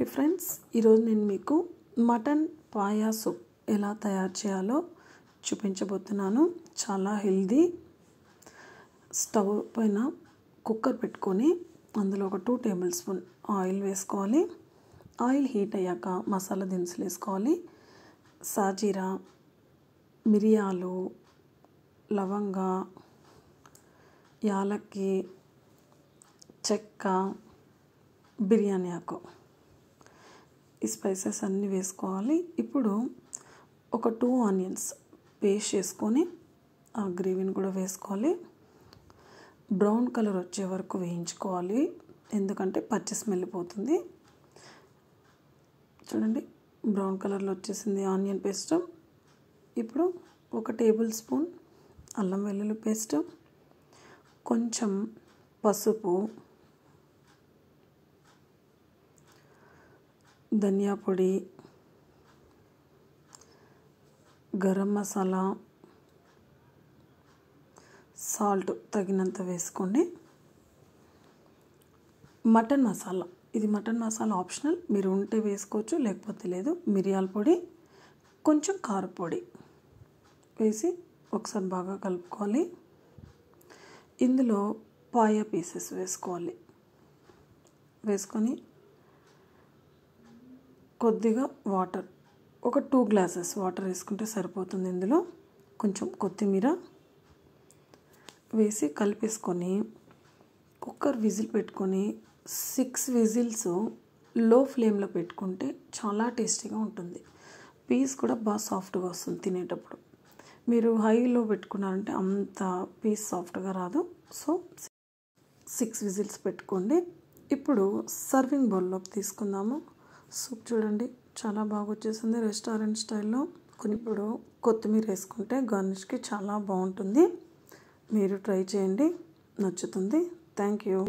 hi friends ఈరోజు నేను మీకు మటన్ పాయాసు ఎలా తయారు చేయాలో చూపించబోతున్నాను చాలా హెల్దీ స్టవ్ పైన కుక్కర్ పెట్టుకొని అందులో ఒక టూ టేబుల్ స్పూన్ ఆయిల్ వేసుకోవాలి ఆయిల్ హీట్ అయ్యాక మసాలా దినుసులు వేసుకోవాలి సాజీరా మిరియాలు లవంగా యాలక్కి చెక్క బిర్యానీ ఆకు ఈ స్పైసెస్ అన్నీ వేసుకోవాలి ఇప్పుడు ఒక టూ ఆనియన్స్ పేస్ట్ చేసుకొని ఆ గ్రేవీని కూడా వేసుకోవాలి బ్రౌన్ కలర్ వచ్చే వరకు వేయించుకోవాలి ఎందుకంటే పచ్చి స్మెల్ పోతుంది చూడండి బ్రౌన్ కలర్లో వచ్చేసింది ఆనియన్ పేస్ట్ ఇప్పుడు ఒక టేబుల్ స్పూన్ అల్లం వెల్లుల్లి పేస్ట్ కొంచెం పసుపు ధనియా పొడి గరం మసాలా సాల్ట్ తగినంత వేసుకోండి మటన్ మసాలా ఇది మటన్ మసాలా ఆప్షనల్ మీరు ఉంటే వేసుకోవచ్చు లేకపోతే లేదు మిరియాల పొడి కొంచెం కారపొడి వేసి ఒకసారి బాగా కలుపుకోవాలి ఇందులో పాయ పీసెస్ వేసుకోవాలి వేసుకొని కొద్దిగా వాటర్ ఒక టూ గ్లాసెస్ వాటర్ వేసుకుంటే సరిపోతుంది ఇందులో కొంచెం కొత్తిమీర వేసి కలిపేసుకొని కుక్కర్ విజిల్ పెట్టుకొని సిక్స్ విజిల్స్ లో ఫ్లేమ్లో పెట్టుకుంటే చాలా టేస్టీగా ఉంటుంది పీస్ కూడా బాగా సాఫ్ట్గా వస్తుంది తినేటప్పుడు మీరు హైలో పెట్టుకున్నారంటే అంత పీస్ సాఫ్ట్గా రాదు సో సిక్స్ విజిల్స్ పెట్టుకోండి ఇప్పుడు సర్వింగ్ బౌల్లోకి తీసుకుందాము సూప్ చూడండి చాలా బాగా వచ్చేసింది రెస్టారెంట్ స్టైల్లో కొన్ని ఇప్పుడు కొత్తిమీర వేసుకుంటే గార్నిష్కి చాలా బాగుంటుంది మీరు ట్రై చేయండి నచ్చుతుంది థ్యాంక్ యూ